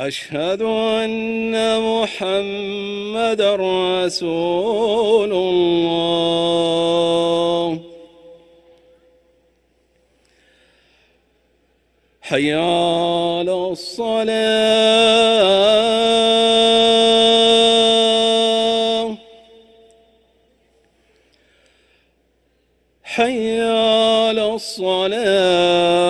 أشهد أن محمد رسول الله حي على الصلاة حي على الصلاة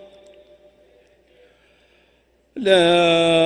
لا